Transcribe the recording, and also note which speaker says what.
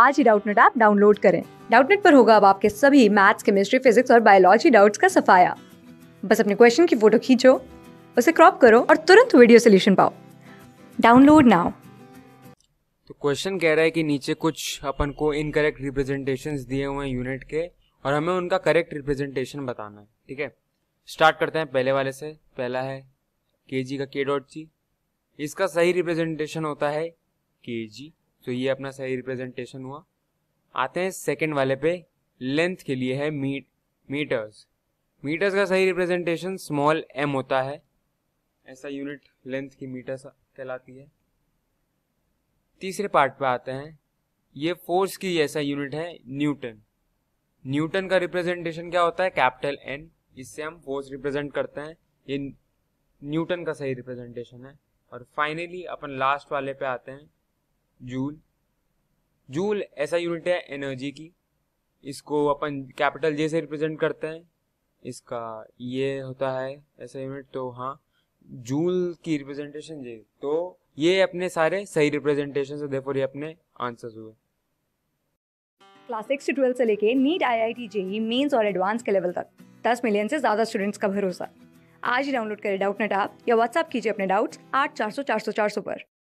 Speaker 1: आज ही Doubtnut app download करें डाउटनेट पर होगा अब आपके सभी मैथ्स केमिस्ट्री फिजिक्स और बायोलॉजी डाउट्स का सफाया बस अपने क्वेश्चन की फोटो खींचो उसे क्रॉप करो और तुरंत वीडियो सोल्यूशन पाओ डाउनलोड नाउ
Speaker 2: तो क्वेश्चन कह रहा है कि नीचे कुछ अपन को इनकरेक्ट रिप्रेजेंटेशन दिए हुए हैं यूनिट के और हमें उनका करेक्ट रिप्रेजेंटेशन बताना है ठीक है स्टार्ट करते हैं पहले वाले से पहला है के का के डॉट जी इसका सही रिप्रेजेंटेशन होता है के जी तो ये अपना सही रिप्रेजेंटेशन हुआ आते हैं सेकेंड वाले पे लेंथ के लिए है मीट मीटर्स मीटर्स का सही रिप्रेजेंटेशन स्मॉल एम होता है ऐसा यूनिट लेंथ की मीटर कहलाती है तीसरे पार्ट पे आते हैं ये फोर्स की ऐसा यूनिट है न्यूटन न्यूटन का रिप्रेजेंटेशन क्या होता है कैपिटल एन इससे हम फोर्स रिप्रेजेंट करते हैं ये न्यूटन का सही रिप्रेजेंटेशन है और फाइनली अपन लास्ट वाले पे आते हैं जूल जूल ऐसा यूनिट है एनर्जी की इसको अपन कैपिटल जे से रिप्रेजेंट करते हैं इसका ये होता है ऐसा यूनिट तो हाँ जूल की रिप्रेजेंटेशन जे तो ये अपने सारे सही रिप्रेजेंटेशन है देखो ये अपने आंसर्स हुए
Speaker 1: क्लास सिक्स से ट्वेल्थ से लेके NEET I I T JEE mains और एडवांस के लेवल तक दस मिलियन से ज़्यादा स्टूडेंट्स का भरोसा आज ही डाउनलोड करें डाउट नेट आप या व्हाट्सअप कीजिए अपने डाउट्स आठ चार सौ चार सौ चार सौ पर